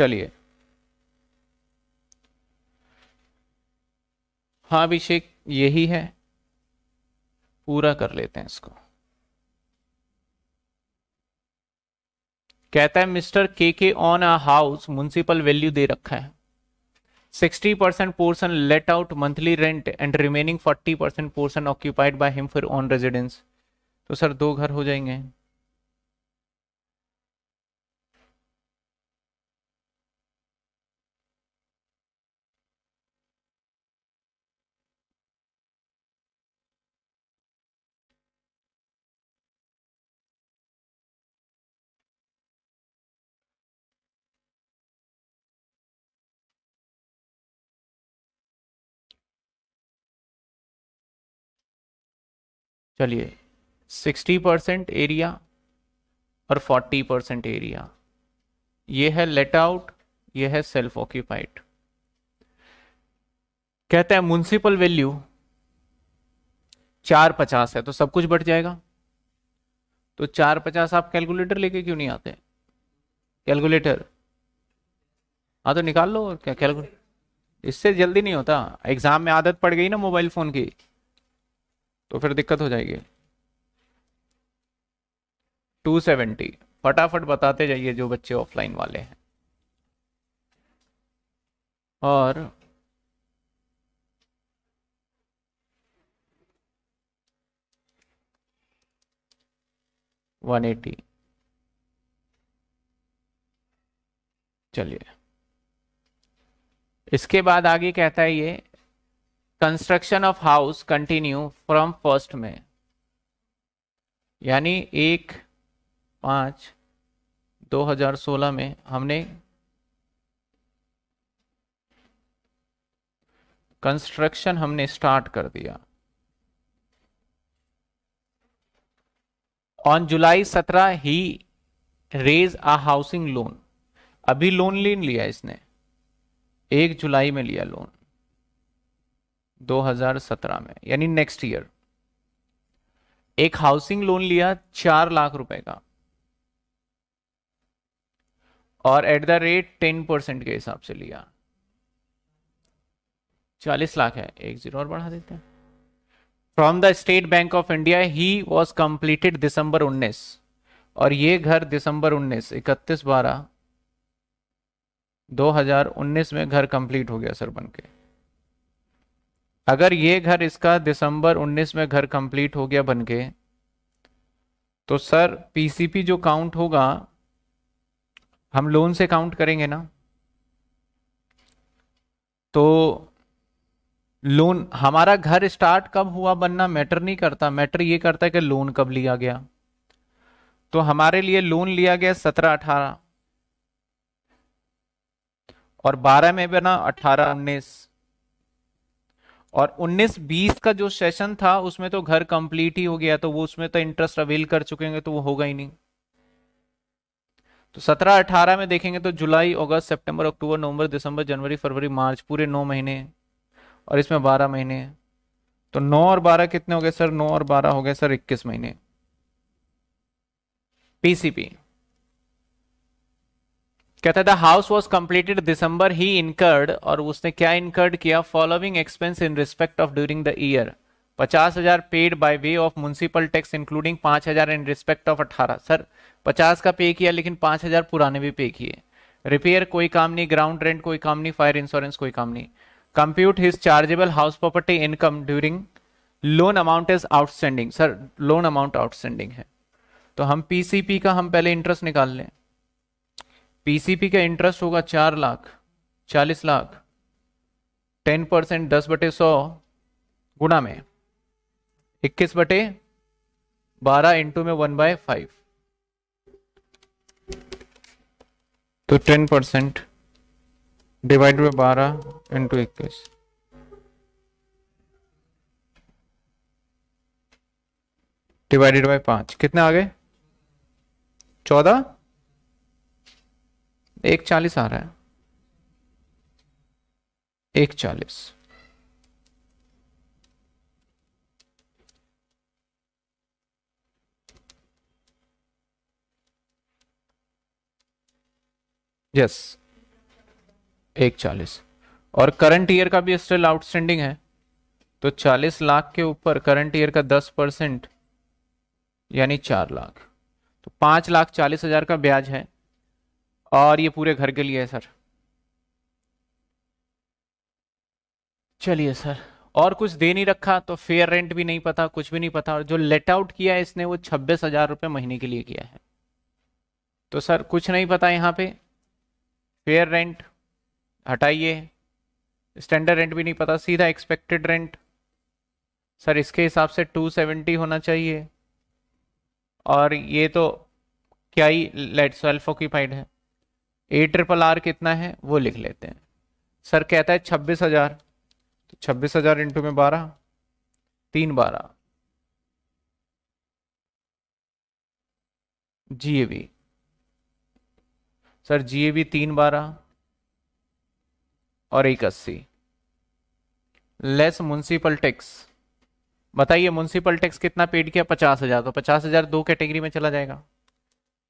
चलिए हाँ अभिषेक यही है पूरा कर लेते हैं इसको कहता है mister K K own a house municipal value दे रखा है 60 percent portion let out monthly rent and remaining 40 percent portion occupied by him for own residence तो सर दो घर हो जाएंगे चलिए 60 परसेंट एरिया और 40 परसेंट एरिया ये है लेट आउट ये है सेल्फ ऑक्यूपाइड कहते हैं म्यूनसिपल वैल्यू चार पचास है तो सब कुछ बढ़ जाएगा तो चार पचास आप कैलकुलेटर लेके क्यों नहीं आते कैलकुलेटर हाँ तो निकाल लो क्या कैलकुलेटर इससे जल्दी नहीं होता एग्जाम में आदत पड़ गई ना मोबाइल फोन की तो फिर दिक्कत हो जाएगी 270 फटाफट बताते जाइए जो बच्चे ऑफलाइन वाले हैं और वन एटी चलिए इसके बाद आगे कहता है ये construction of house continue from first में यानी एक पांच 2016 में हमने कंस्ट्रक्शन हमने स्टार्ट कर दिया ऑन जुलाई 17 ही रेज आ हाउसिंग लोन अभी लोन ले लिया इसने एक जुलाई में लिया लोन 2017 में यानी नेक्स्ट ईयर एक हाउसिंग लोन लिया चार लाख रुपए का और at the rate ten percent के हिसाब से लिया चालीस लाख है एक जीरो और बढ़ा देते हैं from the State Bank of India he was completed December 19 और ये घर दिसंबर 19 इकतीस बारह 2019 में घर कंप्लीट हो गया सर बन के अगर ये घर इसका दिसंबर 19 में घर कंप्लीट हो गया बन के तो सर पीसीपी जो काउंट होगा हम लोन से काउंट करेंगे ना तो लोन हमारा घर स्टार्ट कब हुआ बनना मैटर नहीं करता मैटर ये करता है कि लोन कब लिया गया तो हमारे लिए लोन लिया गया सत्रह अठारह और बारह में बना अठारह उन्नीस और 19-20 का जो सेशन था उसमें तो घर कंप्लीट ही हो गया तो वो उसमें तो इंटरेस्ट अवेल कर चुके होंगे तो वो होगा ही नहीं तो 17-18 में देखेंगे तो जुलाई अगस्त सितंबर अक्टूबर नवंबर दिसंबर जनवरी फरवरी मार्च पूरे नौ महीने और इसमें बारह महीने तो नौ और बारह कितने हो गए सर नौ और बारह हो गए सर इक्कीस महीने पीसीपी कहता the house was completed December he incurred और उसने क्या इनकर्ड किया following expense in respect of during the year पचास हजार paid by way of municipal tax including पांच हजार इन रिस्पेक्ट ऑफ अठारह सर पचास का पे किया लेकिन पांच हजार पुराने भी पे किए रिपेयर कोई काम नहीं ग्राउंड रेंट कोई काम नहीं फायर इंश्योरेंस कोई काम नहीं compute his chargeable house property income during loan amount is outstanding sir loan amount outstanding है तो हम पीसीपी का हम पहले इंटरेस्ट निकाल लें पीसीपी का इंटरेस्ट होगा चार लाख चालीस लाख टेन परसेंट दस बटे सौ गुणा में इक्कीस बटे बारह इंटू में वन बाय फाइव तो टेन परसेंट डिवाइड बाय बारह इंटू इक्कीस डिवाइडेड बाय पांच कितने आ गए चौदह एक चालीस आ रहा है एक चालीस यस yes, एक चालीस और करंट ईयर का भी स्टिल आउटस्टैंडिंग है तो चालीस लाख के ऊपर करंट ईयर का दस परसेंट यानी चार लाख तो पांच लाख चालीस हजार का ब्याज है और ये पूरे घर के लिए है सर चलिए सर और कुछ दे नहीं रखा तो फेयर रेंट भी नहीं पता कुछ भी नहीं पता और जो लेट आउट किया है इसने वो छब्बीस हजार रुपये महीने के लिए किया है तो सर कुछ नहीं पता यहाँ पे फेयर रेंट हटाइए स्टैंडर्ड रेंट भी नहीं पता सीधा एक्सपेक्टेड रेंट सर इसके हिसाब से 270 होना चाहिए और ये तो क्या ही लेट सेल्फ ऑक्यूपाइड है ए ट्रिपल आर कितना है वो लिख लेते हैं सर कहता है छब्बीस हजार तो छब्बीस हजार इंटू में बारह तीन बारह G A B sir G A B तीन बारह और एक अस्सी लेस म्यूनसिपल टैक्स बताइए म्यूनसिपल टैक्स कितना पेड किया पचास हजार तो पचास हजार दो कैटेगरी में चला जाएगा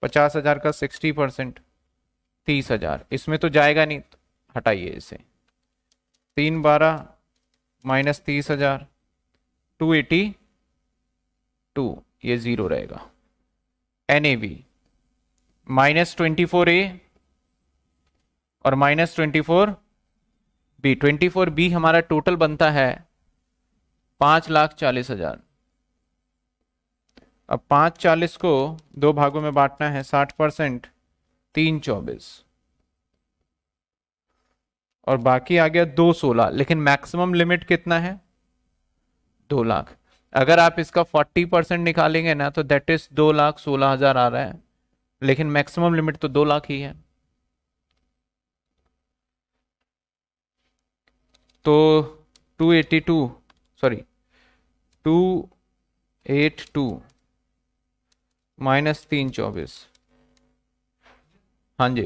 पचास हजार का सिक्सटी परसेंट तीस हजार इसमें तो जाएगा नहीं तो हटाइए इसे तीन बारह माइनस तीस हजार टू एटी टू ये ज़ीरो रहेगा N A B minus twenty four A और minus twenty four B twenty four B हमारा टोटल बनता है पांच लाख चालीस हजार अब पांच चालीस को दो भागों में बांटना है साठ परसेंट तीन चौबीस और बाकी आ गया दो सोलह लेकिन मैक्सिमम लिमिट कितना है दो लाख अगर आप इसका फोर्टी परसेंट निकालेंगे ना तो दैट इज दो लाख सोलह हजार आ रहा है लेकिन मैक्सिमम लिमिट तो दो लाख ही है तो two eighty two sorry two eight two minus तीन चौबीस हाँ जी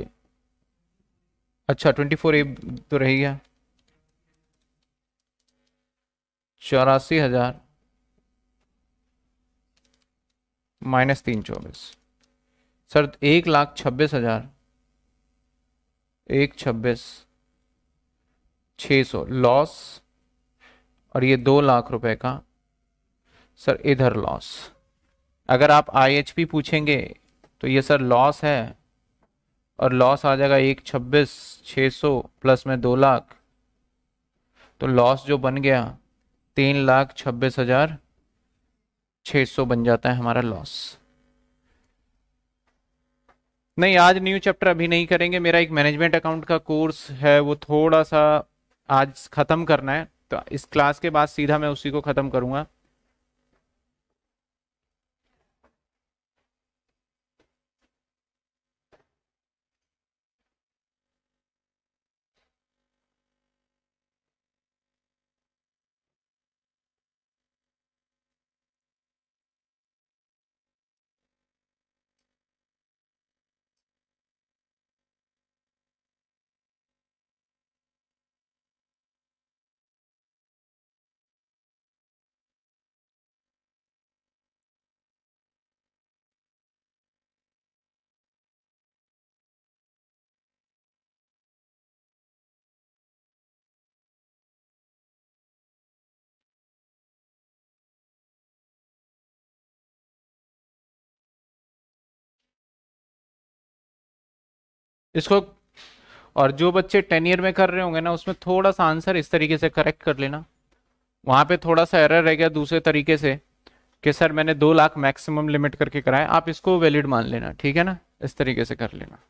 अच्छा ट्वेंटी फोर ए तो रह गया चौरासी हजार माइनस तीन चौबीस सर एक लाख छब्बीस हजार एक छब्बीस छः सौ लॉस और ये दो लाख रुपए का सर इधर लॉस अगर आप आईएचपी पूछेंगे तो ये सर लॉस है और लॉस आ जाएगा एक छब्बीस छः सौ प्लस में दो लाख तो लॉस जो बन गया तीन लाख छब्बीस हजार छः सौ बन जाता है हमारा लॉस नहीं आज न्यू चैप्टर अभी नहीं करेंगे मेरा एक मैनेजमेंट अकाउंट का कोर्स है वो थोड़ा सा आज ख़त्म करना है तो इस क्लास के बाद सीधा मैं उसी को ख़त्म करूंगा इसको और जो बच्चे टेन ईयर में कर रहे होंगे ना उसमें थोड़ा सा आंसर इस तरीके से करेक्ट कर लेना वहाँ पे थोड़ा सा एरर रह गया दूसरे तरीके से कि सर मैंने दो लाख मैक्सिमम लिमिट करके कराया आप इसको वैलिड मान लेना ठीक है ना इस तरीके से कर लेना